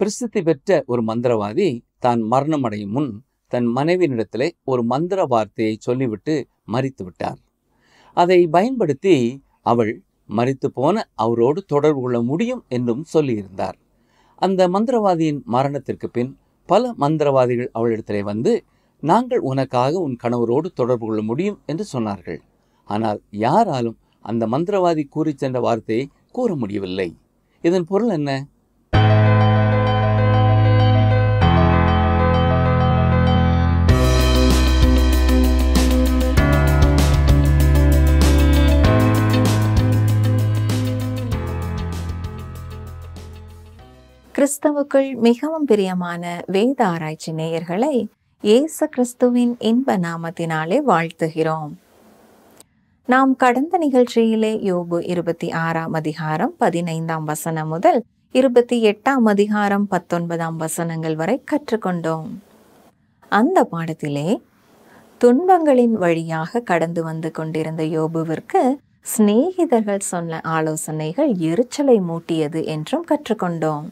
பிரசித்தி பெற்ற ஒரு மந்திரவாதி தான் மரணம் அடையும் முன் தன் மனைவியினிடத்தில் ஒரு மந்திர வார்த்தையை சொல்லிவிட்டு மறித்து விட்டார் அதை பயன்படுத்தி அவள் மறித்து போன அவரோடு தொடர்பு கொள்ள முடியும் என்றும் சொல்லியிருந்தார் அந்த மந்திரவாதியின் மரணத்திற்கு பின் பல மந்திரவாதிகள் அவளிடத்திலே வந்து நாங்கள் உனக்காக உன் கணவரோடு தொடர்பு கொள்ள முடியும் என்று சொன்னார்கள் ஆனால் யாராலும் அந்த மந்திரவாதி கூறி சென்ற வார்த்தையை கூற முடியவில்லை இதன் பொருள் என்ன கிறிஸ்தவுக்குள் மிகவும் பிரியமான வேத ஆராய்ச்சி நேயர்களை இயேசு கிறிஸ்துவின் இன்ப நாமத்தினாலே வாழ்த்துகிறோம் நாம் கடந்த நிகழ்ச்சியிலே யோபு இருபத்தி ஆறாம் அதிகாரம் பதினைந்தாம் வசனம் முதல் இருபத்தி எட்டாம் அதிகாரம் பத்தொன்பதாம் வசனங்கள் வரை கற்றுக்கொண்டோம் அந்த பாடத்திலே துன்பங்களின் வழியாக கடந்து வந்து கொண்டிருந்த யோபுவிற்கு சிநேகிதர்கள் சொன்ன ஆலோசனைகள் எரிச்சலை மூட்டியது என்றும் கற்றுக்கொண்டோம்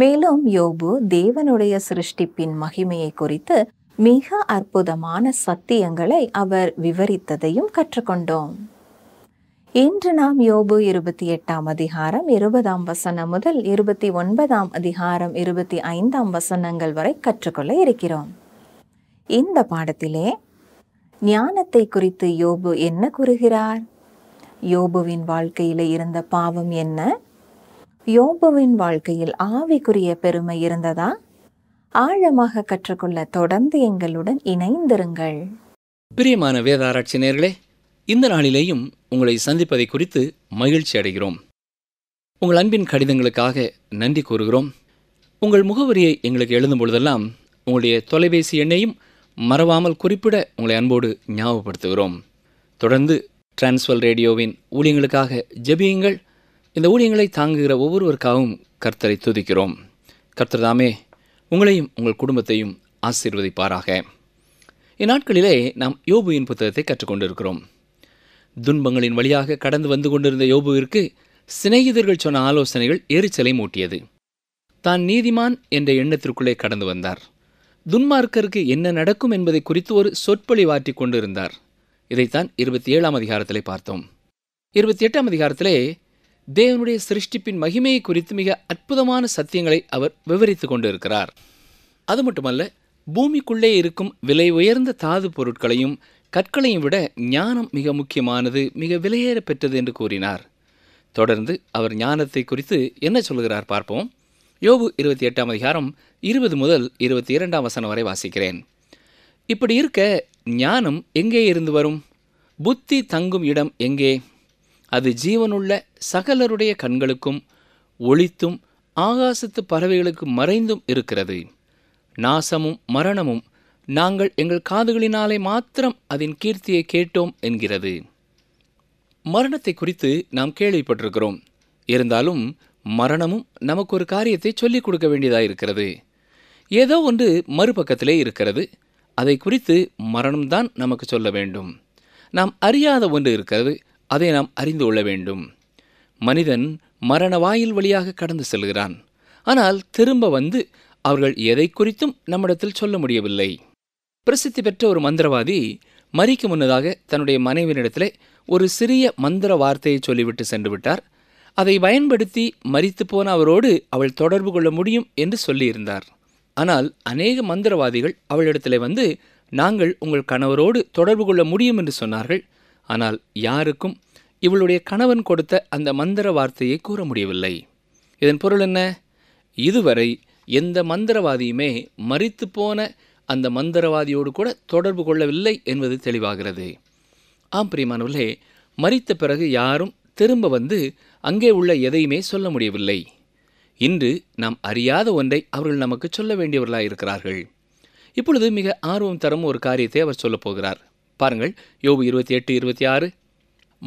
மேலும் யோபு தேவனுடைய சிருஷ்டிப்பின் மகிமையை குறித்து மிக அற்புதமான சத்தியங்களை அவர் விவரித்ததையும் கற்றுக்கொண்டோம் இன்று நாம் யோபு இருபத்தி எட்டாம் அதிகாரம் இருபதாம் வசனம் முதல் இருபத்தி ஒன்பதாம் அதிகாரம் இருபத்தி ஐந்தாம் வசனங்கள் வரை கற்றுக்கொள்ள இருக்கிறோம் இந்த பாடத்திலே ஞானத்தை குறித்து யோபு என்ன கூறுகிறார் யோபுவின் வாழ்க்கையில் இருந்த பாவம் என்ன யோபுவின் வாழ்க்கையில் ஆவிக்குரிய பெருமை இருந்ததா ஆழமாக கற்றுக்கொள்ள தொடர்ந்து எங்களுடன் இணைந்திருங்கள் பிரியமான வேதாராய்ச்சி நேர்களே இந்த நாளிலேயும் உங்களை சந்திப்பதை குறித்து மகிழ்ச்சி அடைகிறோம் உங்கள் அன்பின் கடிதங்களுக்காக நன்றி கூறுகிறோம் உங்கள் முகவரியை எங்களுக்கு எழுதும் பொழுதெல்லாம் உங்களுடைய தொலைபேசி எண்ணையும் மறவாமல் குறிப்பிட உங்களை அன்போடு ஞாபகப்படுத்துகிறோம் தொடர்ந்து டிரான்ஸ்வல் ரேடியோவின் ஊழியங்களுக்காக ஜெபியுங்கள் இந்த ஊழியங்களை தாங்குகிற ஒவ்வொருவருக்காகவும் கர்த்தரை துதிக்கிறோம் கர்த்தர் தாமே உங்களையும் உங்கள் குடும்பத்தையும் ஆசீர்வதிப்பாராக இந்நாட்களிலே நாம் யோபுவின் புத்தகத்தை கற்றுக்கொண்டிருக்கிறோம் துன்பங்களின் வழியாக கடந்து வந்து கொண்டிருந்த யோபுவிற்கு சிநேகிதர்கள் சொன்ன ஆலோசனைகள் எரிச்சலை மூட்டியது தான் நீதிமான் என்ற எண்ணத்திற்குள்ளே கடந்து வந்தார் துன்மார்க்கருக்கு என்ன நடக்கும் என்பதை குறித்து ஒரு சொற்பொழிவாற்றி கொண்டிருந்தார் இதைத்தான் இருபத்தி ஏழாம் அதிகாரத்திலே பார்த்தோம் இருபத்தி எட்டாம் அதிகாரத்திலே தேவனுடைய சிருஷ்டிப்பின் மகிமையை குறித்து மிக அற்புதமான சத்தியங்களை அவர் விவரித்து கொண்டிருக்கிறார் அது மட்டுமல்ல பூமிக்குள்ளே இருக்கும் விலை உயர்ந்த தாது பொருட்களையும் கற்களையும் விட ஞானம் மிக முக்கியமானது மிக விலையேற பெற்றது என்று கூறினார் தொடர்ந்து அவர் ஞானத்தை குறித்து என்ன சொல்கிறார் பார்ப்போம் யோபு இருபத்தி எட்டாம் அதிகாரம் இருபது முதல் இருபத்தி இரண்டாம் வசனம் வரை வாசிக்கிறேன் இப்படி இருக்க ஞானம் எங்கே இருந்து வரும் புத்தி தங்கும் இடம் எங்கே அது ஜீவனுள்ள சகலருடைய கண்களுக்கும் ஒளித்தும் ஆகாசத்து பறவைகளுக்கு மறைந்தும் இருக்கிறது நாசமும் மரணமும் நாங்கள் எங்கள் காதுகளினாலே மாத்திரம் அதன் கீர்த்தியை கேட்டோம் என்கிறது மரணத்தை குறித்து நாம் கேள்விப்பட்டிருக்கிறோம் இருந்தாலும் மரணமும் நமக்கு ஒரு காரியத்தை சொல்லிக் கொடுக்க வேண்டியதாக இருக்கிறது ஏதோ ஒன்று மறுபக்கத்திலே இருக்கிறது அதை குறித்து மரணம்தான் நமக்கு சொல்ல வேண்டும் நாம் அறியாத ஒன்று இருக்கிறது அதை நாம் அறிந்து கொள்ள வேண்டும் மனிதன் மரண வாயில் வழியாக கடந்து செல்கிறான் ஆனால் திரும்ப வந்து அவர்கள் எதை குறித்தும் நம்மிடத்தில் சொல்ல முடியவில்லை பிரசித்தி பெற்ற ஒரு மந்திரவாதி மறிக்கு முன்னதாக தன்னுடைய மனைவியினிடத்திலே ஒரு சிறிய மந்திர வார்த்தையை சொல்லிவிட்டு சென்று விட்டார் அதை பயன்படுத்தி மறித்து போன அவரோடு அவள் தொடர்பு கொள்ள முடியும் என்று சொல்லியிருந்தார் ஆனால் அநேக மந்திரவாதிகள் அவளிடத்தில் வந்து நாங்கள் உங்கள் கணவரோடு தொடர்பு கொள்ள முடியும் என்று சொன்னார்கள் ஆனால் யாருக்கும் இவளுடைய கணவன் கொடுத்த அந்த மந்திர வார்த்தையை கூற முடியவில்லை இதன் பொருள் என்ன இதுவரை எந்த மந்திரவாதியுமே மறித்து போன அந்த மந்திரவாதியோடு கூட தொடர்பு கொள்ளவில்லை என்பது தெளிவாகிறது ஆம் பிரியமானவர்களே மறித்த பிறகு யாரும் திரும்ப வந்து அங்கே உள்ள எதையுமே சொல்ல முடியவில்லை இன்று நாம் அறியாத ஒன்றை அவர்கள் நமக்கு சொல்ல வேண்டியவர்களாக இருக்கிறார்கள் இப்பொழுது மிக ஆர்வம் தரும் ஒரு காரியத்தை அவர் சொல்லப்போகிறார் பாருங்கள் யோபு இருபத்தி எட்டு இருபத்தி ஆறு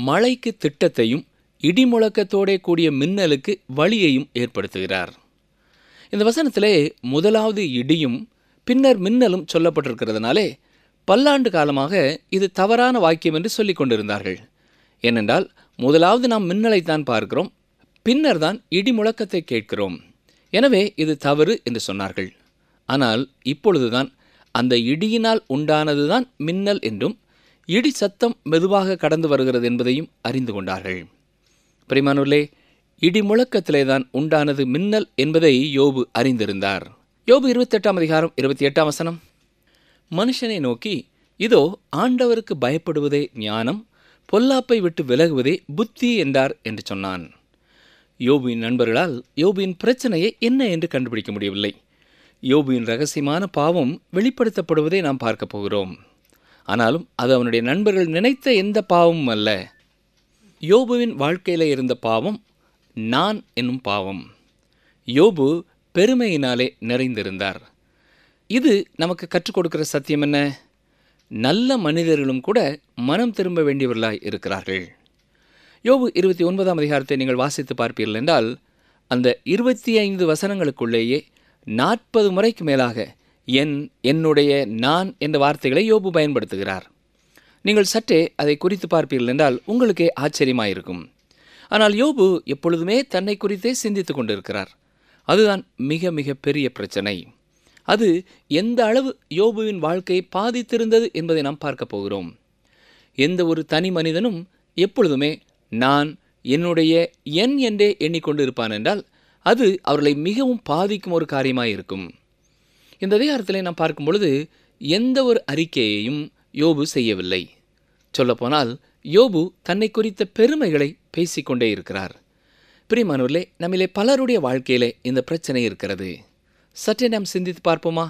மழைக்கு திட்டத்தையும் இடிமுழக்கத்தோடே கூடிய மின்னலுக்கு வழியையும் ஏற்படுத்துகிறார் இந்த வசனத்திலே முதலாவது இடியும் பின்னர் மின்னலும் சொல்லப்பட்டிருக்கிறதுனாலே பல்லாண்டு காலமாக இது தவறான வாக்கியம் என்று சொல்லிக் கொண்டிருந்தார்கள் ஏனென்றால் முதலாவது நாம் மின்னலைத்தான் பார்க்கிறோம் பின்னர் தான் முழக்கத்தை கேட்கிறோம் எனவே இது தவறு என்று சொன்னார்கள் ஆனால் இப்பொழுதுதான் அந்த இடியினால் உண்டானதுதான் மின்னல் என்றும் இடி சத்தம் மெதுவாக கடந்து வருகிறது என்பதையும் அறிந்து கொண்டார்கள் பிரிமானுள்ளே இடி முழக்கத்திலே தான் உண்டானது மின்னல் என்பதை யோபு அறிந்திருந்தார் யோபு இருபத்தெட்டாம் அதிகாரம் இருபத்தி எட்டாம் வசனம் மனுஷனை நோக்கி இதோ ஆண்டவருக்கு பயப்படுவதே ஞானம் பொல்லாப்பை விட்டு விலகுவதே புத்தி என்றார் என்று சொன்னான் யோபுவின் நண்பர்களால் யோபுவின் பிரச்சனையை என்ன என்று கண்டுபிடிக்க முடியவில்லை யோபுவின் ரகசியமான பாவம் வெளிப்படுத்தப்படுவதை நாம் பார்க்கப் போகிறோம் ஆனாலும் அது அவனுடைய நண்பர்கள் நினைத்த எந்த பாவமும் அல்ல யோபுவின் வாழ்க்கையில் இருந்த பாவம் நான் என்னும் பாவம் யோபு பெருமையினாலே நிறைந்திருந்தார் இது நமக்கு கற்றுக் கொடுக்கிற சத்தியம் என்ன நல்ல மனிதர்களும் கூட மனம் திரும்ப வேண்டியவர்களாய் இருக்கிறார்கள் யோபு இருபத்தி ஒன்பதாம் அதிகாரத்தை நீங்கள் வாசித்து பார்ப்பீர்கள் என்றால் அந்த இருபத்தி ஐந்து வசனங்களுக்குள்ளேயே நாற்பது முறைக்கு மேலாக என் என்னுடைய நான் என்ற வார்த்தைகளை யோபு பயன்படுத்துகிறார் நீங்கள் சற்றே அதை குறித்து பார்ப்பீர்கள் என்றால் உங்களுக்கே ஆச்சரியமாயிருக்கும் ஆனால் யோபு எப்பொழுதுமே தன்னை குறித்தே சிந்தித்து கொண்டிருக்கிறார் அதுதான் மிக மிக பெரிய பிரச்சனை அது எந்த அளவு யோபுவின் வாழ்க்கையை பாதித்திருந்தது என்பதை நாம் பார்க்க போகிறோம் எந்த ஒரு தனி மனிதனும் எப்பொழுதுமே நான் என்னுடைய என் என்றே எண்ணிக்கொண்டு இருப்பான் என்றால் அது அவர்களை மிகவும் பாதிக்கும் ஒரு காரியமாக இருக்கும் இந்த அதிகாரத்தில் நாம் பார்க்கும் பொழுது எந்த ஒரு அறிக்கையையும் யோபு செய்யவில்லை சொல்லப்போனால் யோபு தன்னை குறித்த பெருமைகளை பேசிக்கொண்டே இருக்கிறார் பிரிமானவர்களே நம்மிலே பலருடைய வாழ்க்கையிலே இந்த பிரச்சனை இருக்கிறது சற்றே நாம் சிந்தித்து பார்ப்போமா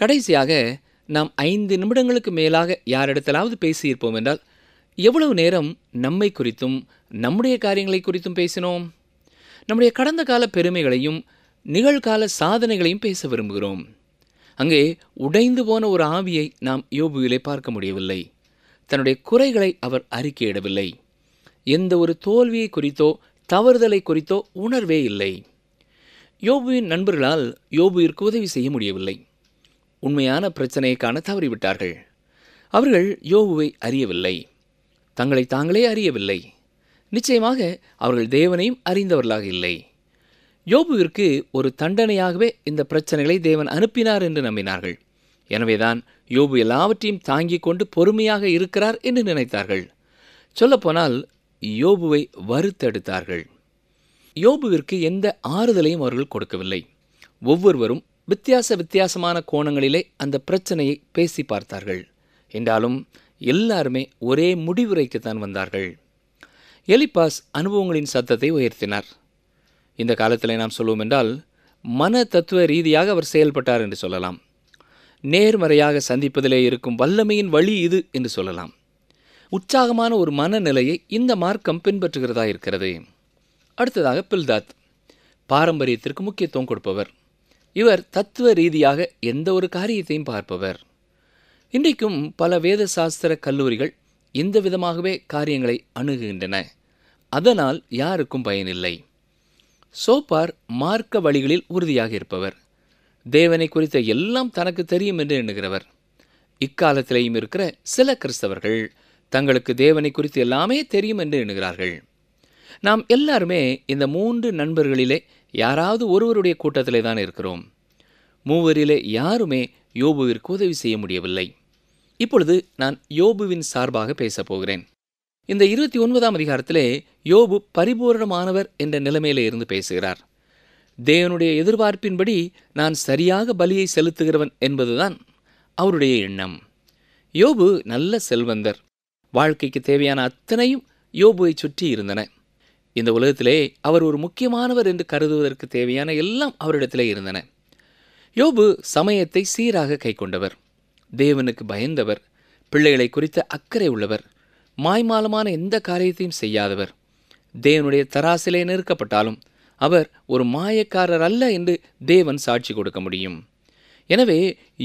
கடைசியாக நாம் ஐந்து நிமிடங்களுக்கு மேலாக யாரிடத்திலாவது பேசியிருப்போம் என்றால் எவ்வளவு நேரம் நம்மை குறித்தும் நம்முடைய காரியங்களை குறித்தும் பேசினோம் நம்முடைய கடந்த கால பெருமைகளையும் நிகழ்கால சாதனைகளையும் பேச விரும்புகிறோம் அங்கே உடைந்து போன ஒரு ஆவியை நாம் யோபுவிலே பார்க்க முடியவில்லை தன்னுடைய குறைகளை அவர் அறிக்கையிடவில்லை எந்த ஒரு தோல்வியை குறித்தோ தவறுதலை குறித்தோ உணர்வே இல்லை யோபுவின் நண்பர்களால் யோபுவிற்கு உதவி செய்ய முடியவில்லை உண்மையான பிரச்சனையை காண தவறிவிட்டார்கள் அவர்கள் யோபுவை அறியவில்லை தங்களை தாங்களே அறியவில்லை நிச்சயமாக அவர்கள் தேவனையும் அறிந்தவர்களாக இல்லை யோபுவிற்கு ஒரு தண்டனையாகவே இந்த பிரச்சனைகளை தேவன் அனுப்பினார் என்று நம்பினார்கள் எனவேதான் யோபு எல்லாவற்றையும் தாங்கிக் கொண்டு பொறுமையாக இருக்கிறார் என்று நினைத்தார்கள் சொல்லப்போனால் யோபுவை வருத்தெடுத்தார்கள் யோபுவிற்கு எந்த ஆறுதலையும் அவர்கள் கொடுக்கவில்லை ஒவ்வொருவரும் வித்தியாச வித்தியாசமான கோணங்களிலே அந்த பிரச்சனையை பேசி பார்த்தார்கள் என்றாலும் எல்லாருமே ஒரே முடிவுரைக்குத்தான் வந்தார்கள் எலிபாஸ் அனுபவங்களின் சத்தத்தை உயர்த்தினார் இந்த காலத்தில் நாம் சொல்லுவோம் என்றால் மன தத்துவ ரீதியாக அவர் செயல்பட்டார் என்று சொல்லலாம் நேர்மறையாக சந்திப்பதிலே இருக்கும் வல்லமையின் வழி இது என்று சொல்லலாம் உற்சாகமான ஒரு மனநிலையை இந்த மார்க்கம் பின்பற்றுகிறதா இருக்கிறது அடுத்ததாக பில்தாத் பாரம்பரியத்திற்கு முக்கியத்துவம் கொடுப்பவர் இவர் தத்துவ ரீதியாக எந்த ஒரு காரியத்தையும் பார்ப்பவர் இன்றைக்கும் பல வேத சாஸ்திர கல்லூரிகள் இந்த விதமாகவே காரியங்களை அணுகுகின்றன அதனால் யாருக்கும் பயனில்லை சோப்பார் மார்க்க வழிகளில் உறுதியாக இருப்பவர் தேவனை குறித்த எல்லாம் தனக்கு தெரியும் என்று எண்ணுகிறவர் இக்காலத்திலேயும் இருக்கிற சில கிறிஸ்தவர்கள் தங்களுக்கு தேவனை குறித்து எல்லாமே தெரியும் என்று எண்ணுகிறார்கள் நாம் எல்லாருமே இந்த மூன்று நண்பர்களிலே யாராவது ஒருவருடைய கூட்டத்திலே தான் இருக்கிறோம் மூவரிலே யாருமே யோபுவிற்கு உதவி செய்ய முடியவில்லை இப்பொழுது நான் யோபுவின் சார்பாக பேசப்போகிறேன் இந்த இருபத்தி ஒன்பதாம் அதிகாரத்திலே யோபு பரிபூரணமானவர் என்ற நிலைமையில இருந்து பேசுகிறார் தேவனுடைய எதிர்பார்ப்பின்படி நான் சரியாக பலியை செலுத்துகிறவன் என்பதுதான் அவருடைய எண்ணம் யோபு நல்ல செல்வந்தர் வாழ்க்கைக்கு தேவையான அத்தனையும் யோபுவை சுற்றி இருந்தன இந்த உலகத்திலே அவர் ஒரு முக்கியமானவர் என்று கருதுவதற்கு தேவையான எல்லாம் அவரிடத்திலே இருந்தன யோபு சமயத்தை சீராக கை கொண்டவர் தேவனுக்கு பயந்தவர் பிள்ளைகளை குறித்த அக்கறை உள்ளவர் மாய்மாலமான எந்த காரியத்தையும் செய்யாதவர் தேவனுடைய தராசிலே நெருக்கப்பட்டாலும் அவர் ஒரு மாயக்காரர் அல்ல என்று தேவன் சாட்சி கொடுக்க முடியும் எனவே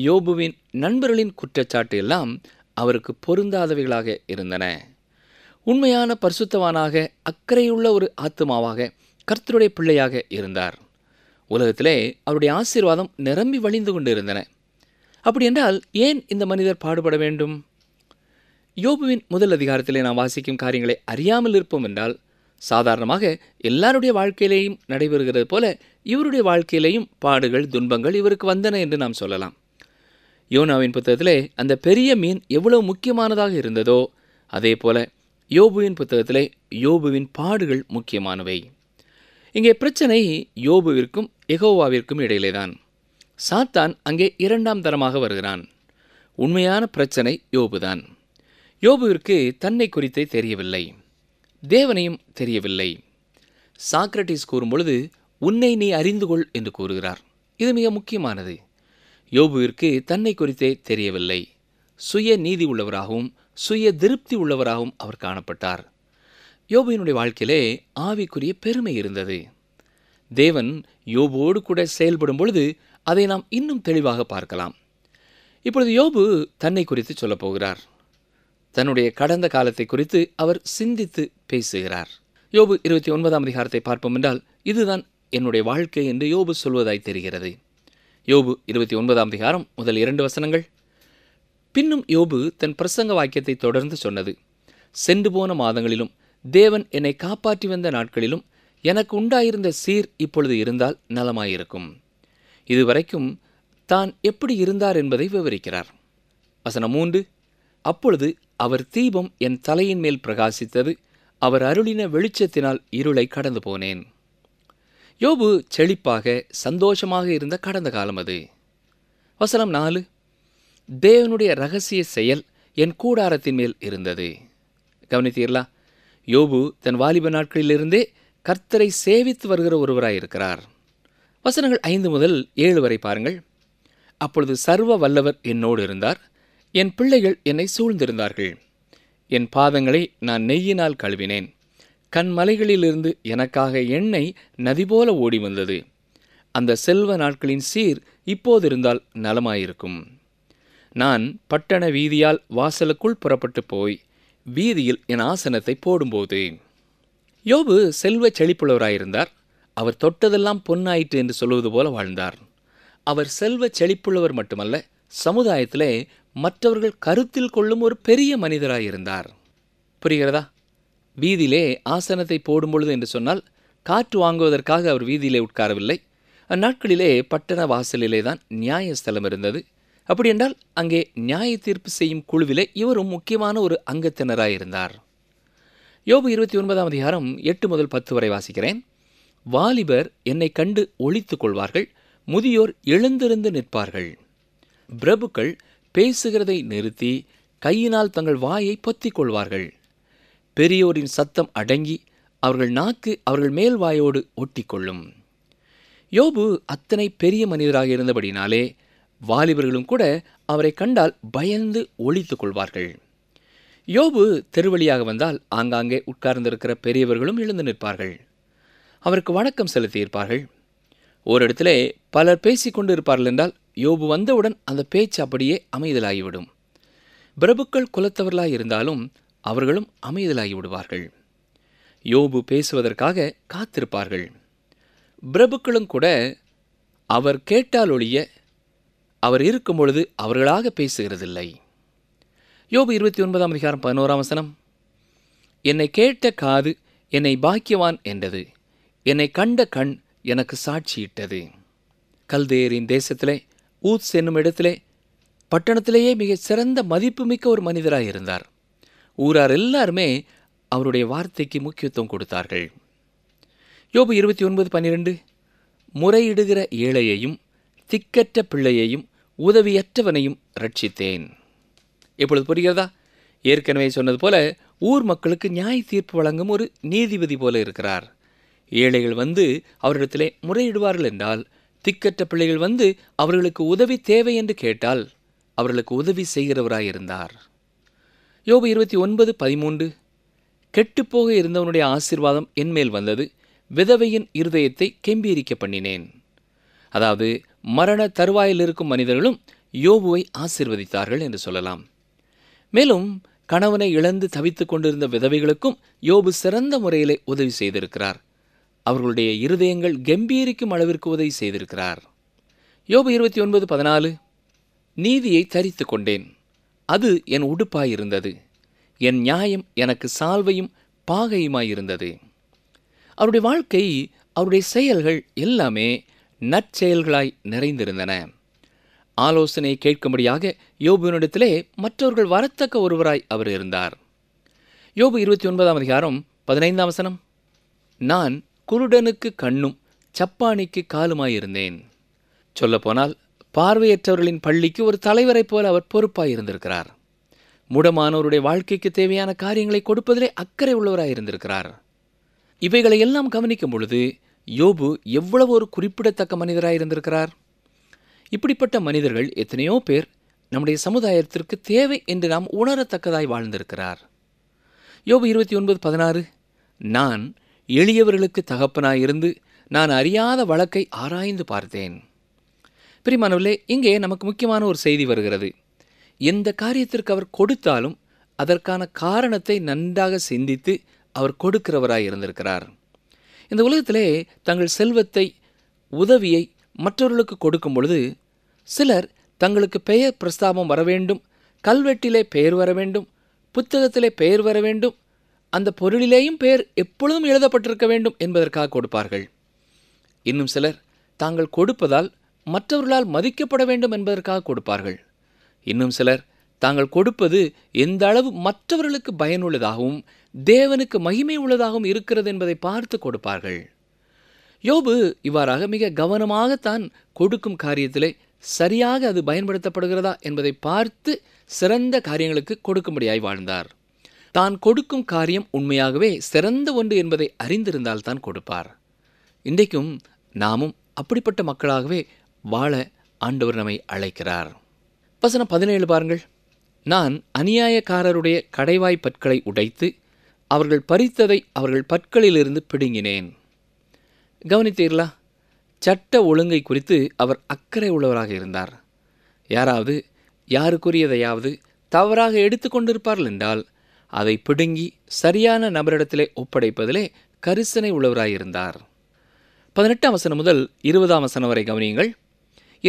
யோபுவின் நண்பர்களின் குற்றச்சாட்டு எல்லாம் அவருக்கு பொருந்தாதவைகளாக இருந்தன உண்மையான பரிசுத்தவானாக அக்கறையுள்ள ஒரு ஆத்மாவாக கர்த்தருடைய பிள்ளையாக இருந்தார் உலகத்திலே அவருடைய ஆசீர்வாதம் நிரம்பி வழிந்து கொண்டிருந்தன அப்படியென்றால் அப்படி என்றால் ஏன் இந்த மனிதர் பாடுபட வேண்டும் யோபுவின் முதல் அதிகாரத்திலே நாம் வாசிக்கும் காரியங்களை அறியாமல் இருப்போம் என்றால் சாதாரணமாக எல்லாருடைய வாழ்க்கையிலேயும் நடைபெறுகிறது போல இவருடைய வாழ்க்கையிலேயும் பாடுகள் துன்பங்கள் இவருக்கு வந்தன என்று நாம் சொல்லலாம் யோனாவின் புத்தகத்திலே அந்த பெரிய மீன் எவ்வளவு முக்கியமானதாக இருந்ததோ அதே போல யோபுவின் புத்தகத்திலே யோபுவின் பாடுகள் முக்கியமானவை இங்கே பிரச்சனை யோபுவிற்கும் எகோவாவிற்கும் இடையிலே தான் சாத்தான் அங்கே இரண்டாம் தரமாக வருகிறான் உண்மையான பிரச்சனை யோபுதான் யோபுவிற்கு தன்னை குறித்தே தெரியவில்லை தேவனையும் தெரியவில்லை சாக்ரட்டிஸ் கூறும்பொழுது உன்னை நீ அறிந்து கொள் என்று கூறுகிறார் இது மிக முக்கியமானது யோபுவிற்கு தன்னை குறித்தே தெரியவில்லை சுய நீதி உள்ளவராகவும் சுய திருப்தி உள்ளவராகவும் அவர் காணப்பட்டார் யோபுவினுடைய வாழ்க்கையிலே ஆவிக்குரிய பெருமை இருந்தது தேவன் யோபுவோடு கூட செயல்படும் பொழுது அதை நாம் இன்னும் தெளிவாக பார்க்கலாம் இப்பொழுது யோபு தன்னை குறித்து சொல்லப்போகிறார் தன்னுடைய கடந்த காலத்தை குறித்து அவர் சிந்தித்து பேசுகிறார் யோபு இருபத்தி ஒன்பதாம் அதிகாரத்தை பார்ப்போம் என்றால் இதுதான் என்னுடைய வாழ்க்கை என்று யோபு சொல்வதாய் தெரிகிறது யோபு இருபத்தி ஒன்பதாம் அதிகாரம் முதல் இரண்டு வசனங்கள் பின்னும் யோபு தன் பிரசங்க வாக்கியத்தை தொடர்ந்து சொன்னது சென்று போன மாதங்களிலும் தேவன் என்னை காப்பாற்றி வந்த நாட்களிலும் எனக்கு உண்டாயிருந்த சீர் இப்பொழுது இருந்தால் நலமாயிருக்கும் இதுவரைக்கும் தான் எப்படி இருந்தார் என்பதை விவரிக்கிறார் வசனம் மூன்று அப்பொழுது அவர் தீபம் என் தலையின் மேல் பிரகாசித்தது அவர் அருளின வெளிச்சத்தினால் இருளை கடந்து போனேன் யோபு செழிப்பாக சந்தோஷமாக இருந்த கடந்த காலம் அது வசனம் நாலு தேவனுடைய ரகசிய செயல் என் கூடாரத்தின் மேல் இருந்தது கவனித்தீர்களா யோபு தன் வாலிப நாட்களிலிருந்தே கர்த்தரை சேவித்து வருகிற ஒருவராயிருக்கிறார் வசனங்கள் ஐந்து முதல் ஏழு வரை பாருங்கள் அப்பொழுது சர்வ வல்லவர் என்னோடு இருந்தார் என் பிள்ளைகள் என்னை சூழ்ந்திருந்தார்கள் என் பாதங்களை நான் நெய்யினால் கழுவினேன் கண்மலைகளிலிருந்து எனக்காக எண்ணெய் நதி போல ஓடி வந்தது அந்த செல்வ நாட்களின் சீர் இப்போதிருந்தால் நலமாயிருக்கும் நான் பட்டண வீதியால் வாசலுக்குள் புறப்பட்டு போய் வீதியில் என் ஆசனத்தை போடும்போது யோபு செல்வ செழிப்புள்ளவராயிருந்தார் அவர் தொட்டதெல்லாம் பொன்னாயிற்று என்று சொல்வது போல வாழ்ந்தார் அவர் செல்வ செழிப்புள்ளவர் மட்டுமல்ல சமுதாயத்திலே மற்றவர்கள் கருத்தில் கொள்ளும் ஒரு பெரிய மனிதராயிருந்தார் புரிகிறதா வீதியிலே ஆசனத்தை போடும் பொழுது என்று சொன்னால் காற்று வாங்குவதற்காக அவர் வீதியிலே உட்காரவில்லை அந்நாட்களிலே பட்டண வாசலிலே தான் நியாயஸ்தலம் இருந்தது அப்படி என்றால் அங்கே நியாய தீர்ப்பு செய்யும் குழுவிலே இவரும் முக்கியமான ஒரு அங்கத்தினராயிருந்தார் யோபு இருபத்தி ஒன்பதாம் அதிகாரம் எட்டு முதல் பத்து வரை வாசிக்கிறேன் வாலிபர் என்னை கண்டு ஒழித்து கொள்வார்கள் முதியோர் எழுந்திருந்து நிற்பார்கள் பிரபுக்கள் பேசுகிறதை நிறுத்தி கையினால் தங்கள் வாயை பொத்திக் கொள்வார்கள் பெரியோரின் சத்தம் அடங்கி அவர்கள் நாக்கு அவர்கள் மேல் வாயோடு ஒட்டிக்கொள்ளும் யோபு அத்தனை பெரிய மனிதராக இருந்தபடினாலே வாலிபர்களும் கூட அவரை கண்டால் பயந்து ஒழித்து கொள்வார்கள் யோபு தெருவழியாக வந்தால் ஆங்காங்கே உட்கார்ந்திருக்கிற பெரியவர்களும் எழுந்து நிற்பார்கள் அவருக்கு வணக்கம் செலுத்தியிருப்பார்கள் ஓரிடத்திலே பலர் பேசி கொண்டு இருப்பார்கள் என்றால் யோபு வந்தவுடன் அந்த பேச்சு அப்படியே அமைதலாகிவிடும் பிரபுக்கள் குலத்தவர்களாய் இருந்தாலும் அவர்களும் அமைதலாகி விடுவார்கள் யோபு பேசுவதற்காக காத்திருப்பார்கள் பிரபுக்களும் கூட அவர் கேட்டால் ஒழிய அவர் இருக்கும் பொழுது அவர்களாக பேசுகிறதில்லை யோபு இருபத்தி ஒன்பதாம் அதிகாரம் பதினோராம் வசனம் என்னை கேட்ட காது என்னை பாக்கியவான் என்றது என்னை கண்ட கண் எனக்கு சாட்சியிட்டது கல்தேரின் தேசத்திலே ஊத்ஸ் என்னும் இடத்திலே பட்டணத்திலேயே மிக சிறந்த மதிப்புமிக்க ஒரு மனிதராக இருந்தார் ஊரார் எல்லாருமே அவருடைய வார்த்தைக்கு முக்கியத்துவம் கொடுத்தார்கள் யோபு இருபத்தி ஒன்பது பன்னிரெண்டு முறையிடுகிற ஏழையையும் திக்கற்ற பிள்ளையையும் உதவியற்றவனையும் ரட்சித்தேன் இப்பொழுது புரிகிறதா ஏற்கனவே சொன்னது போல ஊர் மக்களுக்கு நியாய தீர்ப்பு வழங்கும் ஒரு நீதிபதி போல இருக்கிறார் ஏழைகள் வந்து அவரிடத்திலே முறையிடுவார்கள் என்றால் திக்கற்ற பிள்ளைகள் வந்து அவர்களுக்கு உதவி தேவை என்று கேட்டால் அவர்களுக்கு உதவி செய்கிறவராயிருந்தார் யோபு இருபத்தி ஒன்பது பதிமூன்று கெட்டுப்போக இருந்தவனுடைய ஆசீர்வாதம் என்மேல் வந்தது விதவையின் இருதயத்தை கெம்பீரிக்க பண்ணினேன் அதாவது மரண தருவாயில் இருக்கும் மனிதர்களும் யோபுவை ஆசிர்வதித்தார்கள் என்று சொல்லலாம் மேலும் கணவனை இழந்து தவித்துக் கொண்டிருந்த விதவைகளுக்கும் யோபு சிறந்த முறையிலே உதவி செய்திருக்கிறார் அவர்களுடைய இருதயங்கள் கம்பீரிக்கும் அளவிற்கு உதவி செய்திருக்கிறார் யோபு இருபத்தி ஒன்பது பதினாலு நீதியை தரித்து கொண்டேன் அது என் உடுப்பாயிருந்தது என் நியாயம் எனக்கு சால்வையும் பாகையுமாயிருந்தது அவருடைய வாழ்க்கை அவருடைய செயல்கள் எல்லாமே நற்செயல்களாய் நிறைந்திருந்தன ஆலோசனை கேட்கும்படியாக யோபுவினிடத்திலே மற்றவர்கள் வரத்தக்க ஒருவராய் அவர் இருந்தார் யோபு இருபத்தி ஒன்பதாம் அதிகாரம் பதினைந்தாம் வசனம் நான் குருடனுக்கு கண்ணும் சப்பானிக்கு காலுமாயிருந்தேன் சொல்லப்போனால் பார்வையற்றவர்களின் பள்ளிக்கு ஒரு தலைவரைப் போல அவர் பொறுப்பாயிருந்திருக்கிறார் முடமானோருடைய வாழ்க்கைக்கு தேவையான காரியங்களை கொடுப்பதிலே அக்கறை உள்ளவராயிருந்திருக்கிறார் இவைகளை எல்லாம் கவனிக்கும் பொழுது யோபு எவ்வளவு ஒரு குறிப்பிடத்தக்க மனிதராயிருந்திருக்கிறார் இப்படிப்பட்ட மனிதர்கள் எத்தனையோ பேர் நம்முடைய சமுதாயத்திற்கு தேவை என்று நாம் உணரத்தக்கதாய் வாழ்ந்திருக்கிறார் யோபு இருபத்தி ஒன்பது பதினாறு நான் எளியவர்களுக்கு தகப்பனாயிருந்து நான் அறியாத வழக்கை ஆராய்ந்து பார்த்தேன் பிரிமானவர்களே இங்கே நமக்கு முக்கியமான ஒரு செய்தி வருகிறது எந்த காரியத்திற்கு அவர் கொடுத்தாலும் அதற்கான காரணத்தை நன்றாக சிந்தித்து அவர் கொடுக்கிறவராய் இருந்திருக்கிறார் இந்த உலகத்திலே தங்கள் செல்வத்தை உதவியை மற்றவர்களுக்கு கொடுக்கும் பொழுது சிலர் தங்களுக்கு பெயர் பிரஸ்தாபம் வர வேண்டும் கல்வெட்டிலே பெயர் வர வேண்டும் புத்தகத்திலே பெயர் வர வேண்டும் அந்த பொருளிலேயும் பெயர் எப்பொழுதும் எழுதப்பட்டிருக்க வேண்டும் என்பதற்காக கொடுப்பார்கள் இன்னும் சிலர் தாங்கள் கொடுப்பதால் மற்றவர்களால் மதிக்கப்பட வேண்டும் என்பதற்காக கொடுப்பார்கள் இன்னும் சிலர் தாங்கள் கொடுப்பது எந்த அளவு மற்றவர்களுக்கு பயனுள்ளதாகவும் தேவனுக்கு மகிமை உள்ளதாகவும் இருக்கிறது என்பதை பார்த்து கொடுப்பார்கள் யோபு இவ்வாறாக மிக கவனமாகத்தான் தான் கொடுக்கும் காரியத்திலே சரியாக அது பயன்படுத்தப்படுகிறதா என்பதை பார்த்து சிறந்த காரியங்களுக்கு கொடுக்கும்படியாய் வாழ்ந்தார் தான் கொடுக்கும் காரியம் உண்மையாகவே சிறந்த ஒன்று என்பதை அறிந்திருந்தால்தான் கொடுப்பார் இன்றைக்கும் நாமும் அப்படிப்பட்ட மக்களாகவே வாழ ஆண்டவர் நம்மை அழைக்கிறார் வசனம் பதினேழு பாருங்கள் நான் அநியாயக்காரருடைய கடைவாய் பற்களை உடைத்து அவர்கள் பறித்ததை அவர்கள் பற்களிலிருந்து பிடுங்கினேன் கவனித்தீர்களா சட்ட ஒழுங்கை குறித்து அவர் அக்கறை உள்ளவராக இருந்தார் யாராவது யாருக்குரியதையாவது தவறாக கொண்டிருப்பார்கள் என்றால் அதை பிடுங்கி சரியான நபரிடத்திலே ஒப்படைப்பதிலே கரிசனை உள்ளவராயிருந்தார் பதினெட்டாம் வசனம் முதல் இருபதாம் வசனம் வரை கவனியுங்கள்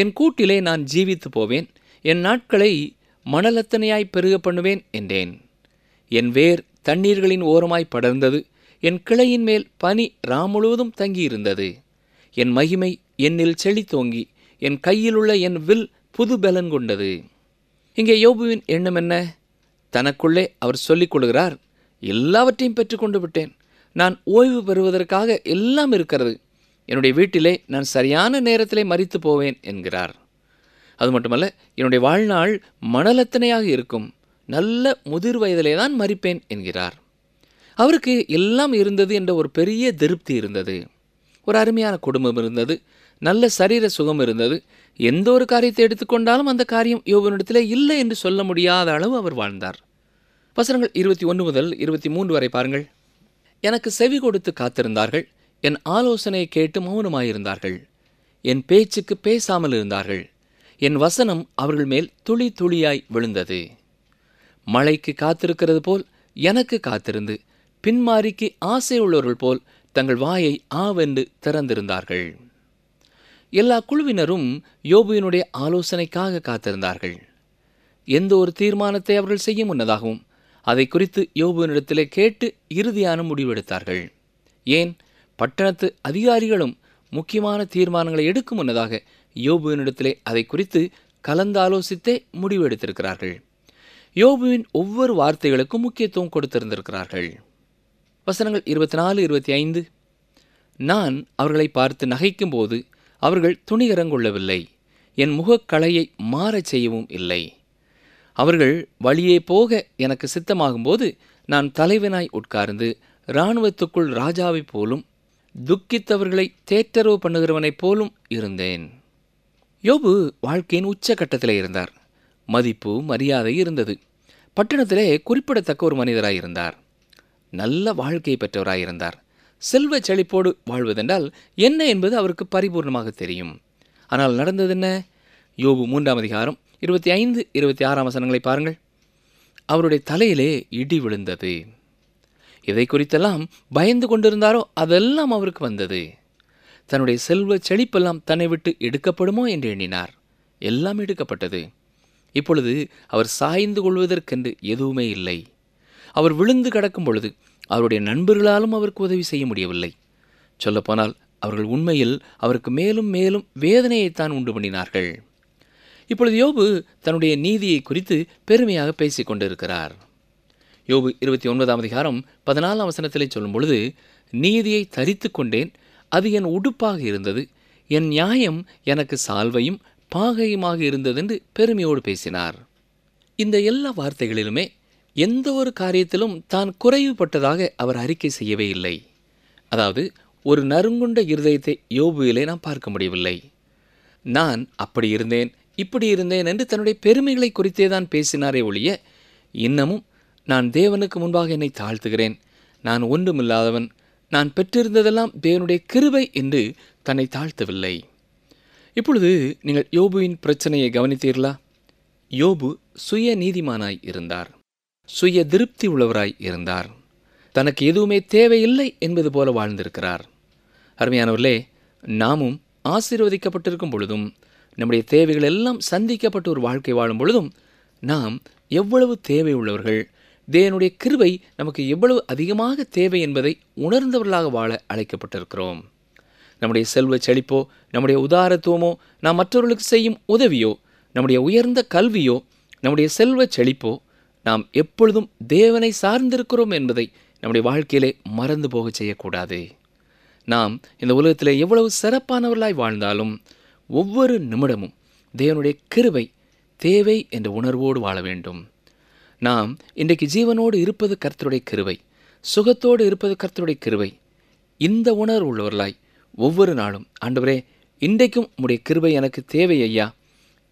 என் கூட்டிலே நான் ஜீவித்து போவேன் என் நாட்களை மணலத்தனையாய் பெருக பண்ணுவேன் என்றேன் என் வேர் தண்ணீர்களின் ஓரமாய் படர்ந்தது என் கிளையின் மேல் பனி ராம் முழுவதும் தங்கியிருந்தது என் மகிமை என்னில் செழி தோங்கி என் கையிலுள்ள என் வில் புது பலன் கொண்டது இங்கே யோபுவின் எண்ணம் என்ன தனக்குள்ளே அவர் சொல்லிக் கொள்கிறார் எல்லாவற்றையும் பெற்றுக்கொண்டு விட்டேன் நான் ஓய்வு பெறுவதற்காக எல்லாம் இருக்கிறது என்னுடைய வீட்டிலே நான் சரியான நேரத்திலே மறித்து போவேன் என்கிறார் அது மட்டுமல்ல என்னுடைய வாழ்நாள் மணலத்தனையாக இருக்கும் நல்ல முதிர் வயதிலே தான் மறிப்பேன் என்கிறார் அவருக்கு எல்லாம் இருந்தது என்ற ஒரு பெரிய திருப்தி இருந்தது ஒரு அருமையான குடும்பம் இருந்தது நல்ல சரீர சுகம் இருந்தது எந்த ஒரு காரியத்தை எடுத்துக்கொண்டாலும் அந்த காரியம் யோபனிடத்திலே இல்லை என்று சொல்ல முடியாத அளவு அவர் வாழ்ந்தார் வசனங்கள் இருபத்தி ஒன்று முதல் இருபத்தி மூன்று வரை பாருங்கள் எனக்கு செவி கொடுத்து காத்திருந்தார்கள் என் ஆலோசனையை கேட்டு மௌனமாயிருந்தார்கள் என் பேச்சுக்கு பேசாமல் இருந்தார்கள் என் வசனம் அவர்கள் மேல் துளி துளியாய் விழுந்தது மழைக்கு காத்திருக்கிறது போல் எனக்கு காத்திருந்து பின்மாரிக்கு ஆசை உள்ளவர்கள் போல் தங்கள் வாயை ஆவென்று திறந்திருந்தார்கள் எல்லா குழுவினரும் யோபுவினுடைய ஆலோசனைக்காக காத்திருந்தார்கள் எந்த ஒரு தீர்மானத்தை அவர்கள் செய்ய முன்னதாகவும் அதை குறித்து யோபுவினிடத்திலே கேட்டு இறுதியான முடிவெடுத்தார்கள் ஏன் பட்டணத்து அதிகாரிகளும் முக்கியமான தீர்மானங்களை எடுக்கும் முன்னதாக யோபுவினிடத்திலே அதை குறித்து கலந்து ஆலோசித்தே முடிவெடுத்திருக்கிறார்கள் யோபுவின் ஒவ்வொரு வார்த்தைகளுக்கும் முக்கியத்துவம் கொடுத்திருந்திருக்கிறார்கள் வசனங்கள் இருபத்தி நாலு இருபத்தி ஐந்து நான் அவர்களை பார்த்து நகைக்கும்போது அவர்கள் துணிகரங்கொள்ளவில்லை என் முகக்கலையை மாறச் செய்யவும் இல்லை அவர்கள் வழியே போக எனக்கு சித்தமாகும்போது நான் தலைவனாய் உட்கார்ந்து இராணுவத்துக்குள் ராஜாவைப் போலும் துக்கித்தவர்களை தேற்றரவு பண்ணுகிறவனைப் போலும் இருந்தேன் யோபு வாழ்க்கையின் உச்சகட்டத்தில் இருந்தார் மதிப்பு மரியாதை இருந்தது பட்டணத்திலே குறிப்பிடத்தக்க ஒரு மனிதராயிருந்தார் நல்ல வாழ்க்கை பெற்றவராயிருந்தார் செல்வ செழிப்போடு வாழ்வதென்றால் என்ன என்பது அவருக்கு பரிபூர்ணமாக தெரியும் ஆனால் நடந்தது என்ன யோபு மூன்றாம் அதிகாரம் இருபத்தி ஐந்து இருபத்தி ஆறாம் வசனங்களை பாருங்கள் அவருடைய தலையிலே இடி விழுந்தது இதை குறித்தெல்லாம் பயந்து கொண்டிருந்தாரோ அதெல்லாம் அவருக்கு வந்தது தன்னுடைய செல்வ செழிப்பெல்லாம் தன்னை விட்டு எடுக்கப்படுமோ என்று எண்ணினார் எல்லாம் எடுக்கப்பட்டது இப்பொழுது அவர் சாய்ந்து கொள்வதற்கென்று எதுவுமே இல்லை அவர் விழுந்து கிடக்கும் பொழுது அவருடைய நண்பர்களாலும் அவருக்கு உதவி செய்ய முடியவில்லை சொல்லப்போனால் அவர்கள் உண்மையில் அவருக்கு மேலும் மேலும் வேதனையைத்தான் உண்டு பண்ணினார்கள் இப்பொழுது யோபு தன்னுடைய நீதியை குறித்து பெருமையாக பேசிக் கொண்டிருக்கிறார் யோபு இருபத்தி ஒன்பதாம் அதிகாரம் பதினாலாம் வசனத்திலே சொல்லும் பொழுது நீதியை தரித்து கொண்டேன் அது என் உடுப்பாக இருந்தது என் நியாயம் எனக்கு சால்வையும் பாகையுமாக இருந்ததென்று பெருமையோடு பேசினார் இந்த எல்லா வார்த்தைகளிலுமே எந்த ஒரு காரியத்திலும் தான் குறைவுபட்டதாக அவர் அறிக்கை செய்யவே இல்லை அதாவது ஒரு நறுங்குண்ட இருதயத்தை யோபுவிலே நாம் பார்க்க முடியவில்லை நான் அப்படி இருந்தேன் இப்படி இருந்தேன் என்று தன்னுடைய பெருமைகளை குறித்தே தான் பேசினாரே ஒழிய இன்னமும் நான் தேவனுக்கு முன்பாக என்னை தாழ்த்துகிறேன் நான் ஒன்றுமில்லாதவன் நான் பெற்றிருந்ததெல்லாம் தேவனுடைய கிருபை என்று தன்னை தாழ்த்தவில்லை இப்பொழுது நீங்கள் யோபுவின் பிரச்சனையை கவனித்தீர்களா யோபு சுய நீதிமானாய் இருந்தார் சுய திருப்தி உள்ளவராய் இருந்தார் தனக்கு எதுவுமே தேவையில்லை என்பது போல வாழ்ந்திருக்கிறார் அருமையானவர்களே நாமும் ஆசீர்வதிக்கப்பட்டிருக்கும் பொழுதும் நம்முடைய தேவைகள் எல்லாம் சந்திக்கப்பட்ட ஒரு வாழ்க்கை வாழும் பொழுதும் நாம் எவ்வளவு தேவை உள்ளவர்கள் தேவனுடைய கிருவை நமக்கு எவ்வளவு அதிகமாக தேவை என்பதை உணர்ந்தவர்களாக வாழ அழைக்கப்பட்டிருக்கிறோம் நம்முடைய செல்வ செழிப்போ நம்முடைய உதாரத்துவமோ நாம் மற்றவர்களுக்கு செய்யும் உதவியோ நம்முடைய உயர்ந்த கல்வியோ நம்முடைய செல்வ செழிப்போ நாம் எப்பொழுதும் தேவனை சார்ந்திருக்கிறோம் என்பதை நம்முடைய வாழ்க்கையிலே மறந்து போக செய்யக்கூடாது நாம் இந்த உலகத்தில் எவ்வளவு சிறப்பானவர்களாய் வாழ்ந்தாலும் ஒவ்வொரு நிமிடமும் தேவனுடைய கிருவை தேவை என்ற உணர்வோடு வாழ வேண்டும் நாம் இன்றைக்கு ஜீவனோடு இருப்பது கர்த்தருடைய கிருவை சுகத்தோடு இருப்பது கர்த்தருடைய கிருவை இந்த உணர்வு உள்ளவர்களாய் ஒவ்வொரு நாளும் ஆண்டவரே இன்றைக்கும் உம்முடைய கிருவை எனக்கு தேவை ஐயா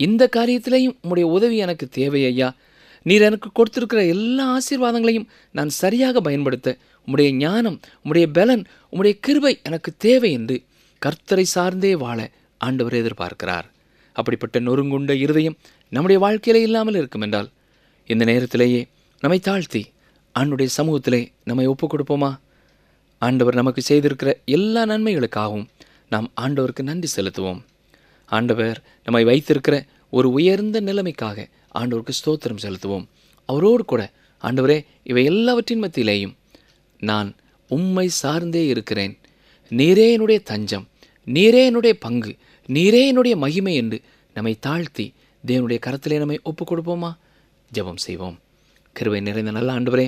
இந்த காரியத்திலையும் உம்முடைய உதவி எனக்கு தேவை ஐயா நீர் எனக்கு கொடுத்திருக்கிற எல்லா ஆசீர்வாதங்களையும் நான் சரியாக பயன்படுத்த உம்முடைய ஞானம் உம்முடைய பலன் உம்முடைய கிருபை எனக்கு தேவை என்று கர்த்தரை சார்ந்தே வாழ ஆண்டவர் எதிர்பார்க்கிறார் அப்படிப்பட்ட நொறுங்குண்ட இருதயம் நம்முடைய வாழ்க்கையிலே இல்லாமல் இருக்கும் என்றால் இந்த நேரத்திலேயே நம்மை தாழ்த்தி ஆண்டுடைய சமூகத்திலே நம்மை ஒப்புக் கொடுப்போமா ஆண்டவர் நமக்கு செய்திருக்கிற எல்லா நன்மைகளுக்காகவும் நாம் ஆண்டவருக்கு நன்றி செலுத்துவோம் ஆண்டவர் நம்மை வைத்திருக்கிற ஒரு உயர்ந்த நிலைமைக்காக ஆண்டவருக்கு ஸ்தோத்திரம் செலுத்துவோம் அவரோடு கூட ஆண்டவரே இவை எல்லாவற்றின் மத்தியிலேயும் நான் உம்மை சார்ந்தே இருக்கிறேன் நீரே என்னுடைய தஞ்சம் நீரே என்னுடைய பங்கு நீரே என்னுடைய மகிமை என்று நம்மை தாழ்த்தி தேவனுடைய கரத்திலே நம்மை ஒப்பு கொடுப்போமா ஜபம் செய்வோம் கிருவை நிறைந்த நல்ல ஆண்டவரே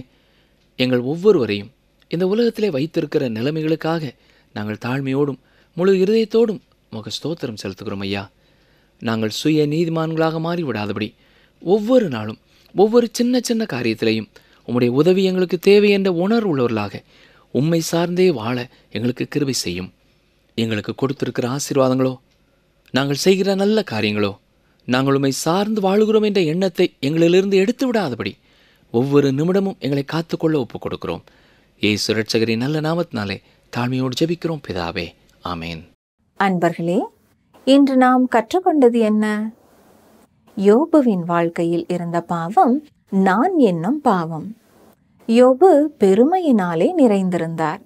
எங்கள் ஒவ்வொருவரையும் இந்த உலகத்திலே வைத்திருக்கிற நிலைமைகளுக்காக நாங்கள் தாழ்மையோடும் முழு இருதயத்தோடும் முக ஸ்தோத்திரம் செலுத்துகிறோம் ஐயா நாங்கள் சுய நீதிமான்களாக மாறிவிடாதபடி ஒவ்வொரு நாளும் ஒவ்வொரு சின்ன சின்ன காரியத்திலையும் உம்முடைய உதவி எங்களுக்கு தேவை என்ற உணர்வுள்ளவர்களாக உண்மை சார்ந்தே வாழ எங்களுக்கு கிருபை செய்யும் எங்களுக்கு கொடுத்திருக்கிற ஆசீர்வாதங்களோ நாங்கள் செய்கிற நல்ல காரியங்களோ நாங்கள் உண்மை சார்ந்து வாழுகிறோம் என்ற எண்ணத்தை எங்களிலிருந்து எடுத்து விடாதபடி ஒவ்வொரு நிமிடமும் எங்களை காத்துக்கொள்ள ஒப்புக் கொடுக்கிறோம் ஏ சுரட்சகரின் நல்ல நாமத்தினாலே தாழ்மையோடு ஜபிக்கிறோம் பிதாவே ஆமேன் அன்பர்களே இன்று நாம் கற்றுக்கொண்டது என்ன யோபுவின் வாழ்க்கையில் இருந்த பாவம் நான் என்னும் பாவம் யோபு பெருமையினாலே நிறைந்திருந்தார்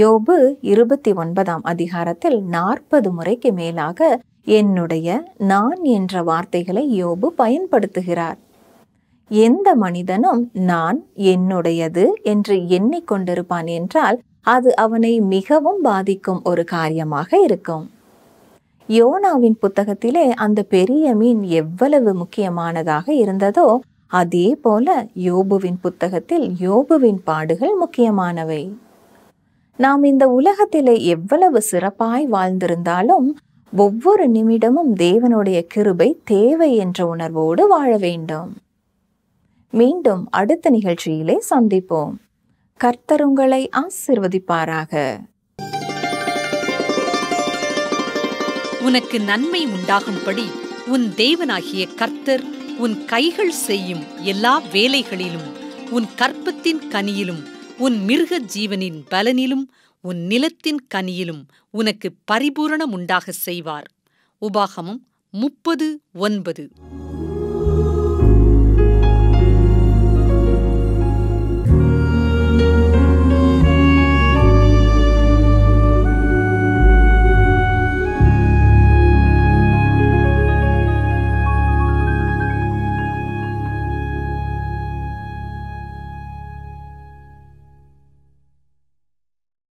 யோபு இருபத்தி ஒன்பதாம் அதிகாரத்தில் நாற்பது முறைக்கு மேலாக என்னுடைய நான் என்ற வார்த்தைகளை யோபு பயன்படுத்துகிறார் எந்த மனிதனும் நான் என்னுடையது என்று எண்ணிக்கொண்டிருப்பான் என்றால் அது அவனை மிகவும் பாதிக்கும் ஒரு காரியமாக இருக்கும் யோனாவின் புத்தகத்திலே அந்த பெரிய மீன் எவ்வளவு முக்கியமானதாக இருந்ததோ அதே போல யோபுவின் புத்தகத்தில் யோபுவின் பாடுகள் முக்கியமானவை நாம் இந்த உலகத்திலே எவ்வளவு சிறப்பாய் வாழ்ந்திருந்தாலும் ஒவ்வொரு நிமிடமும் தேவனுடைய கிருபை தேவை என்ற உணர்வோடு வாழ வேண்டும் மீண்டும் அடுத்த நிகழ்ச்சியிலே சந்திப்போம் கர்த்தருங்களை ஆசிர்வதிப்பாராக உனக்கு நன்மை உண்டாகும்படி உன் தேவனாகிய கர்த்தர் உன் கைகள் செய்யும் எல்லா வேலைகளிலும் உன் கற்பத்தின் கனியிலும் உன் மிருக ஜீவனின் பலனிலும் உன் நிலத்தின் கனியிலும் உனக்கு பரிபூரணம் உண்டாக செய்வார் உபாகமம் முப்பது ஒன்பது